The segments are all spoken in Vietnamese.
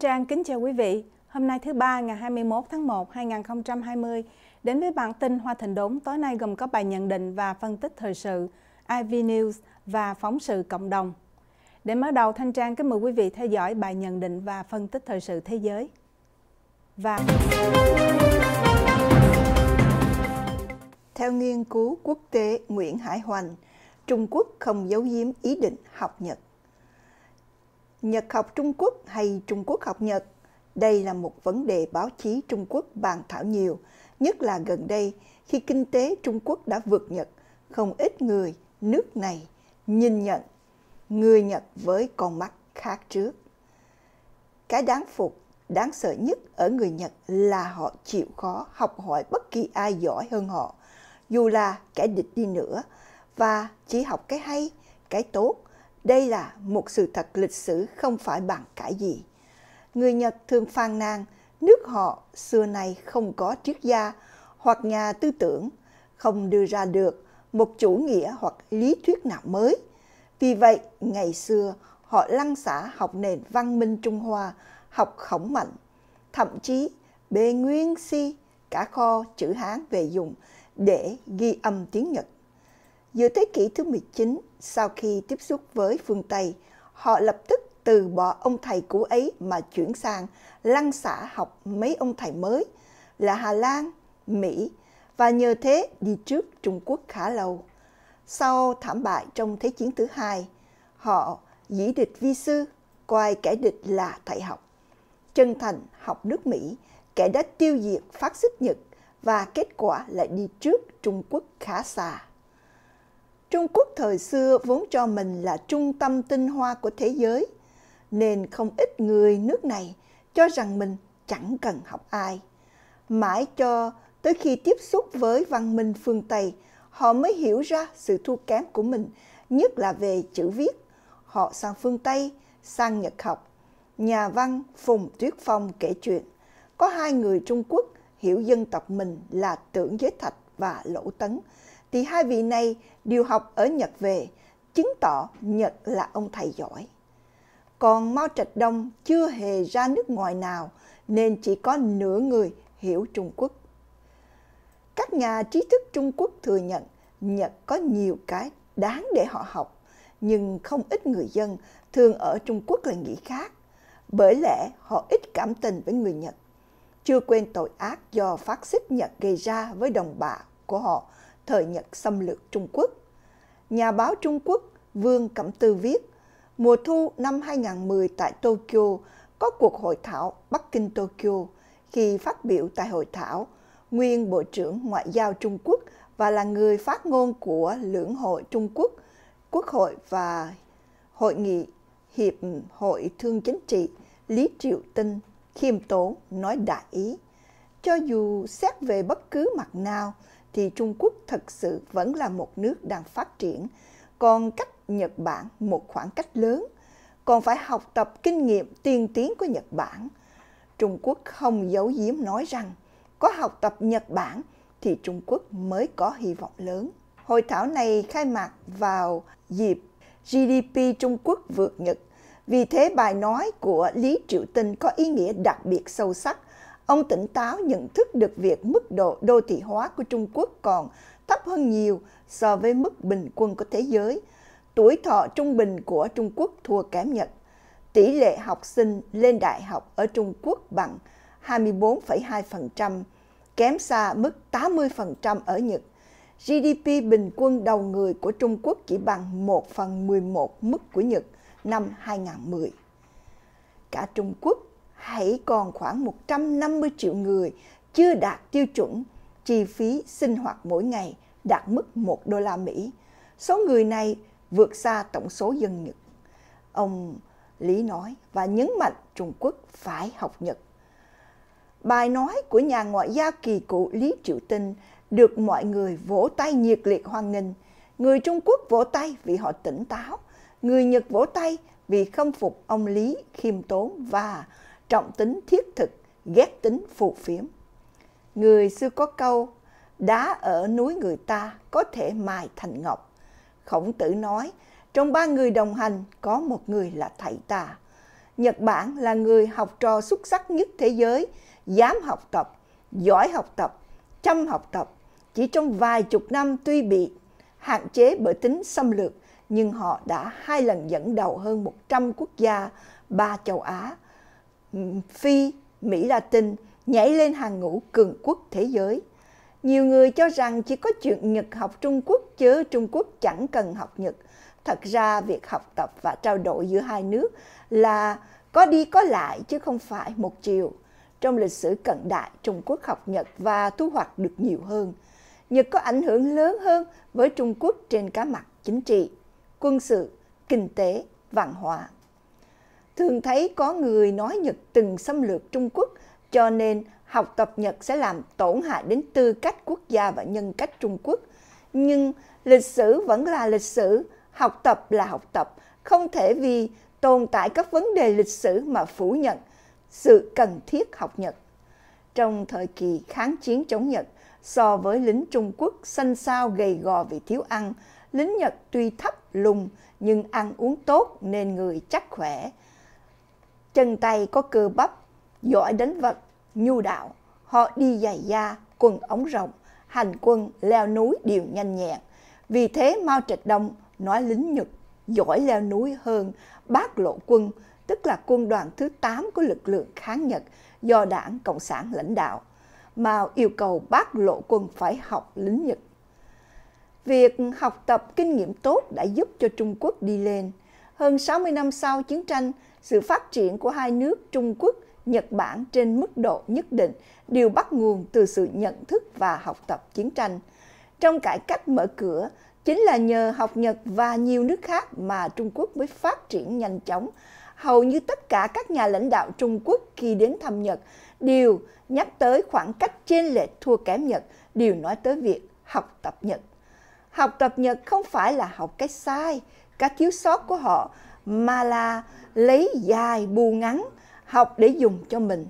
Trang kính chào quý vị. Hôm nay thứ ba ngày 21 tháng 1 2020 đến với bản tin Hoa Thịnh Đốn tối nay gồm có bài nhận định và phân tích thời sự, IV News và phóng sự cộng đồng. Để mở đầu Thanh Trang kính mời quý vị theo dõi bài nhận định và phân tích thời sự thế giới. Và Theo nghiên cứu quốc tế Nguyễn Hải Hoành, Trung Quốc không giấu giếm ý định học Nhật Nhật học Trung Quốc hay Trung Quốc học Nhật? Đây là một vấn đề báo chí Trung Quốc bàn thảo nhiều, nhất là gần đây khi kinh tế Trung Quốc đã vượt Nhật, không ít người nước này nhìn nhận người Nhật với con mắt khác trước. Cái đáng phục, đáng sợ nhất ở người Nhật là họ chịu khó học hỏi bất kỳ ai giỏi hơn họ, dù là kẻ địch đi nữa, và chỉ học cái hay, cái tốt đây là một sự thật lịch sử không phải bàn cãi gì. Người Nhật thường phàn nàn nước họ xưa nay không có triết gia hoặc nhà tư tưởng, không đưa ra được một chủ nghĩa hoặc lý thuyết nào mới. Vì vậy, ngày xưa họ lăng xả học nền văn minh Trung Hoa, học khổng mạnh, thậm chí bê nguyên si cả kho chữ Hán về dùng để ghi âm tiếng Nhật Giữa thế kỷ thứ 19, sau khi tiếp xúc với phương Tây, họ lập tức từ bỏ ông thầy cũ ấy mà chuyển sang lăn xả học mấy ông thầy mới là Hà Lan, Mỹ và nhờ thế đi trước Trung Quốc khá lâu. Sau thảm bại trong Thế chiến thứ hai, họ dĩ địch vi sư, coi kẻ địch là thầy học. Chân thành học nước Mỹ, kẻ đã tiêu diệt phát xít Nhật và kết quả lại đi trước Trung Quốc khá xa. Trung Quốc thời xưa vốn cho mình là trung tâm tinh hoa của thế giới, nên không ít người nước này cho rằng mình chẳng cần học ai. Mãi cho tới khi tiếp xúc với văn minh phương Tây, họ mới hiểu ra sự thua kém của mình, nhất là về chữ viết. Họ sang phương Tây, sang Nhật học. Nhà văn Phùng Tuyết Phong kể chuyện, có hai người Trung Quốc hiểu dân tộc mình là Tưởng Giới Thạch và Lỗ Tấn – thì hai vị này đều học ở Nhật về, chứng tỏ Nhật là ông thầy giỏi. Còn Mao Trạch Đông chưa hề ra nước ngoài nào nên chỉ có nửa người hiểu Trung Quốc. Các nhà trí thức Trung Quốc thừa nhận Nhật có nhiều cái đáng để họ học, nhưng không ít người dân thường ở Trung Quốc là nghĩ khác, bởi lẽ họ ít cảm tình với người Nhật, chưa quên tội ác do phát xít Nhật gây ra với đồng bào của họ thời Nhật xâm lược Trung Quốc. Nhà báo Trung Quốc Vương Cẩm Tư viết, mùa thu năm 2010 tại Tokyo có cuộc hội thảo Bắc Kinh Tokyo. Khi phát biểu tại hội thảo, nguyên Bộ trưởng Ngoại giao Trung Quốc và là người phát ngôn của lưỡng hội Trung Quốc, Quốc hội và Hội nghị Hiệp hội Thương chính trị Lý Triệu Tinh khiêm tốn nói đại ý. Cho dù xét về bất cứ mặt nào thì Trung Quốc thật sự vẫn là một nước đang phát triển, còn cách Nhật Bản một khoảng cách lớn, còn phải học tập kinh nghiệm tiên tiến của Nhật Bản. Trung Quốc không giấu giếm nói rằng có học tập Nhật Bản thì Trung Quốc mới có hy vọng lớn. Hội thảo này khai mạc vào dịp GDP Trung Quốc vượt Nhật. Vì thế bài nói của Lý Triệu Tinh có ý nghĩa đặc biệt sâu sắc Ông tỉnh táo nhận thức được việc mức độ đô thị hóa của Trung Quốc còn thấp hơn nhiều so với mức bình quân của thế giới. Tuổi thọ trung bình của Trung Quốc thua kém Nhật. Tỷ lệ học sinh lên đại học ở Trung Quốc bằng 24,2%, kém xa mức 80% ở Nhật. GDP bình quân đầu người của Trung Quốc chỉ bằng 1 phần 11 mức của Nhật năm 2010. Cả Trung Quốc hãy còn khoảng 150 triệu người chưa đạt tiêu chuẩn chi phí sinh hoạt mỗi ngày đạt mức 1 đô la Mỹ. Số người này vượt xa tổng số dân Nhật. Ông Lý nói và nhấn mạnh Trung Quốc phải học Nhật. Bài nói của nhà ngoại giao kỳ cựu Lý Triệu Tinh được mọi người vỗ tay nhiệt liệt hoan nghênh. Người Trung Quốc vỗ tay vì họ tỉnh táo, người Nhật vỗ tay vì khâm phục ông Lý khiêm tốn và trọng tính thiết thực, ghét tính phù phiếm. Người xưa có câu, đá ở núi người ta có thể mài thành ngọc. Khổng tử nói, trong ba người đồng hành có một người là thầy ta. Nhật Bản là người học trò xuất sắc nhất thế giới, dám học tập, giỏi học tập, chăm học tập. Chỉ trong vài chục năm tuy bị hạn chế bởi tính xâm lược, nhưng họ đã hai lần dẫn đầu hơn 100 quốc gia, ba châu Á, Phi, Mỹ Latin nhảy lên hàng ngũ cường quốc thế giới. Nhiều người cho rằng chỉ có chuyện Nhật học Trung Quốc chứ Trung Quốc chẳng cần học Nhật. Thật ra việc học tập và trao đổi giữa hai nước là có đi có lại chứ không phải một chiều. Trong lịch sử cận đại, Trung Quốc học Nhật và thu hoạch được nhiều hơn. Nhật có ảnh hưởng lớn hơn với Trung Quốc trên cả mặt chính trị, quân sự, kinh tế, văn hóa thường thấy có người nói Nhật từng xâm lược Trung Quốc, cho nên học tập Nhật sẽ làm tổn hại đến tư cách quốc gia và nhân cách Trung Quốc. Nhưng lịch sử vẫn là lịch sử, học tập là học tập, không thể vì tồn tại các vấn đề lịch sử mà phủ nhận sự cần thiết học Nhật. Trong thời kỳ kháng chiến chống Nhật, so với lính Trung Quốc xanh xao gầy gò vì thiếu ăn, lính Nhật tuy thấp lùn nhưng ăn uống tốt nên người chắc khỏe chân tay có cơ bắp, giỏi đánh vật, nhu đạo. Họ đi giày da, quần ống rộng, hành quân, leo núi đều nhanh nhẹn. Vì thế Mao Trạch Đông nói lính Nhật giỏi leo núi hơn bác lộ quân, tức là quân đoàn thứ 8 của lực lượng kháng Nhật do đảng Cộng sản lãnh đạo. Mao yêu cầu bác lộ quân phải học lính Nhật. Việc học tập kinh nghiệm tốt đã giúp cho Trung Quốc đi lên – hơn 60 năm sau chiến tranh, sự phát triển của hai nước Trung Quốc, Nhật Bản trên mức độ nhất định đều bắt nguồn từ sự nhận thức và học tập chiến tranh. Trong cải cách mở cửa, chính là nhờ học Nhật và nhiều nước khác mà Trung Quốc mới phát triển nhanh chóng. Hầu như tất cả các nhà lãnh đạo Trung Quốc khi đến thăm Nhật đều nhắc tới khoảng cách trên lệch thua kém Nhật, đều nói tới việc học tập Nhật. Học tập Nhật không phải là học cái sai, các thiếu sót của họ mà là lấy dài bù ngắn học để dùng cho mình.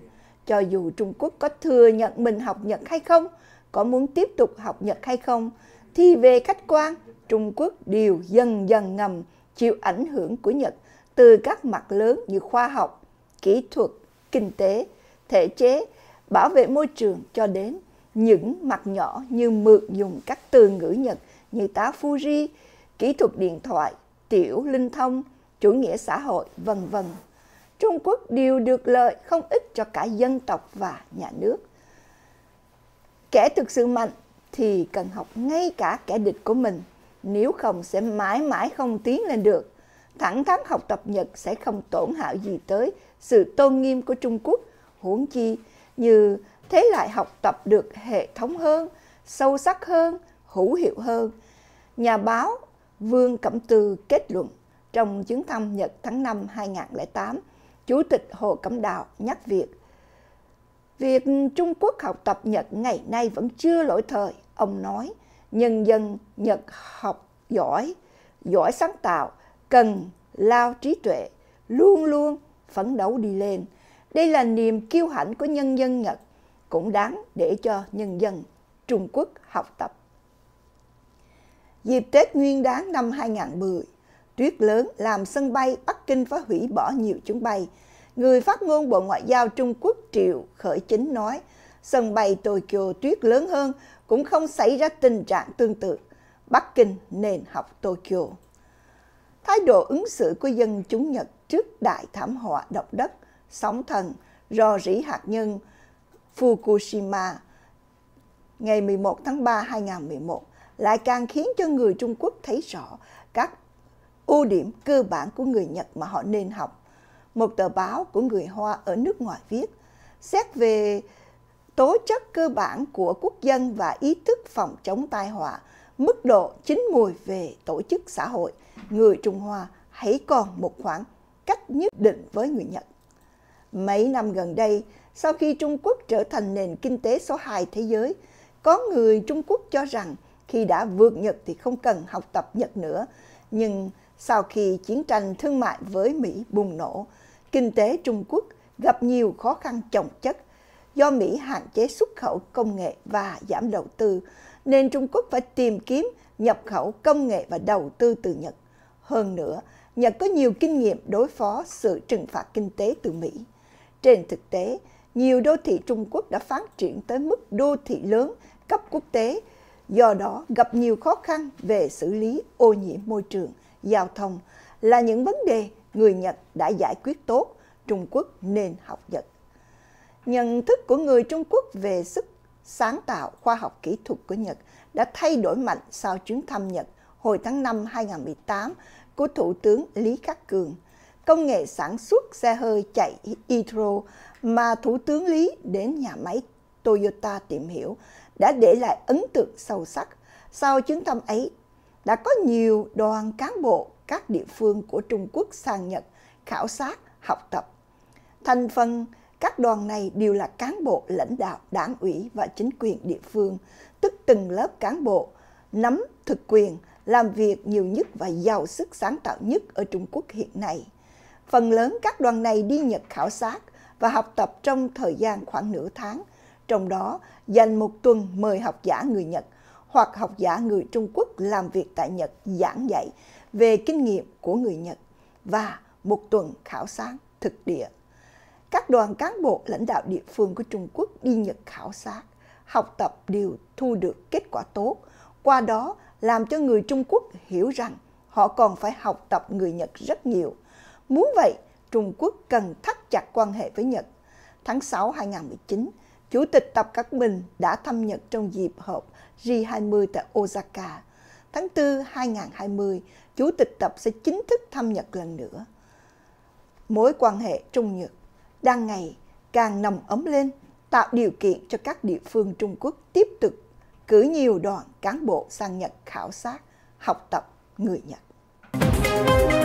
Cho dù Trung Quốc có thừa nhận mình học Nhật hay không, có muốn tiếp tục học Nhật hay không, thì về khách quan, Trung Quốc đều dần dần ngầm chịu ảnh hưởng của Nhật từ các mặt lớn như khoa học, kỹ thuật, kinh tế, thể chế, bảo vệ môi trường cho đến những mặt nhỏ như mượn dùng các từ ngữ Nhật như tá Fuji, kỹ thuật điện thoại, tiểu linh thông, chủ nghĩa xã hội, vân vân. Trung Quốc đều được lợi không ít cho cả dân tộc và nhà nước. Kẻ thực sự mạnh thì cần học ngay cả kẻ địch của mình, nếu không sẽ mãi mãi không tiến lên được. Thẳng thắn học tập Nhật sẽ không tổn hại gì tới sự tôn nghiêm của Trung Quốc, huống chi như thế lại học tập được hệ thống hơn, sâu sắc hơn, hữu hiệu hơn. Nhà báo Vương Cẩm Tư kết luận trong chuyến thăm Nhật tháng 5 2008, Chủ tịch Hồ Cẩm Đào nhắc việc Việc Trung Quốc học tập Nhật ngày nay vẫn chưa lỗi thời, ông nói, nhân dân Nhật học giỏi, giỏi sáng tạo, cần lao trí tuệ, luôn luôn phấn đấu đi lên. Đây là niềm kiêu hãnh của nhân dân Nhật, cũng đáng để cho nhân dân Trung Quốc học tập. Dịp Tết Nguyên đán năm 2010, tuyết lớn làm sân bay Bắc Kinh phá hủy bỏ nhiều chuyến bay. Người phát ngôn Bộ Ngoại giao Trung Quốc Triệu Khởi Chính nói, sân bay Tokyo tuyết lớn hơn cũng không xảy ra tình trạng tương tự. Bắc Kinh nên học Tokyo. Thái độ ứng xử của dân chúng Nhật trước đại thảm họa động đất, sóng thần, rò rỉ hạt nhân Fukushima ngày 11 tháng 3 2011 lại càng khiến cho người Trung Quốc thấy rõ các ưu điểm cơ bản của người Nhật mà họ nên học. Một tờ báo của người Hoa ở nước ngoài viết, xét về tố chất cơ bản của quốc dân và ý thức phòng chống tai họa, mức độ chính mùi về tổ chức xã hội, người Trung Hoa hãy còn một khoảng cách nhất định với người Nhật. Mấy năm gần đây, sau khi Trung Quốc trở thành nền kinh tế số 2 thế giới, có người Trung Quốc cho rằng khi đã vượt Nhật thì không cần học tập Nhật nữa. Nhưng sau khi chiến tranh thương mại với Mỹ bùng nổ, kinh tế Trung Quốc gặp nhiều khó khăn chồng chất. Do Mỹ hạn chế xuất khẩu công nghệ và giảm đầu tư, nên Trung Quốc phải tìm kiếm nhập khẩu công nghệ và đầu tư từ Nhật. Hơn nữa, Nhật có nhiều kinh nghiệm đối phó sự trừng phạt kinh tế từ Mỹ. Trên thực tế, nhiều đô thị Trung Quốc đã phát triển tới mức đô thị lớn cấp quốc tế do đó gặp nhiều khó khăn về xử lý ô nhiễm môi trường, giao thông là những vấn đề người Nhật đã giải quyết tốt, Trung Quốc nên học Nhật. Nhận thức của người Trung Quốc về sức sáng tạo khoa học kỹ thuật của Nhật đã thay đổi mạnh sau chuyến thăm Nhật hồi tháng 5 2018 của Thủ tướng Lý Khắc Cường. Công nghệ sản xuất xe hơi chạy hydro mà Thủ tướng Lý đến nhà máy Toyota tìm hiểu đã để lại ấn tượng sâu sắc. Sau chuyến thăm ấy, đã có nhiều đoàn cán bộ các địa phương của Trung Quốc sang Nhật khảo sát, học tập. Thành phần các đoàn này đều là cán bộ lãnh đạo đảng ủy và chính quyền địa phương, tức từng lớp cán bộ nắm thực quyền, làm việc nhiều nhất và giàu sức sáng tạo nhất ở Trung Quốc hiện nay. Phần lớn các đoàn này đi Nhật khảo sát và học tập trong thời gian khoảng nửa tháng – trong đó dành một tuần mời học giả người Nhật hoặc học giả người Trung Quốc làm việc tại Nhật giảng dạy về kinh nghiệm của người Nhật và một tuần khảo sát thực địa. Các đoàn cán bộ lãnh đạo địa phương của Trung Quốc đi Nhật khảo sát, học tập đều thu được kết quả tốt, qua đó làm cho người Trung Quốc hiểu rằng họ còn phải học tập người Nhật rất nhiều. Muốn vậy, Trung Quốc cần thắt chặt quan hệ với Nhật. Tháng 6 2019, Chủ tịch Tập Cận Bình đã thăm Nhật trong dịp họp G20 tại Osaka. Tháng 4 2020, Chủ tịch Tập sẽ chính thức thăm Nhật lần nữa. Mối quan hệ Trung Nhật đang ngày càng nồng ấm lên, tạo điều kiện cho các địa phương Trung Quốc tiếp tục cử nhiều đoàn cán bộ sang Nhật khảo sát, học tập người Nhật.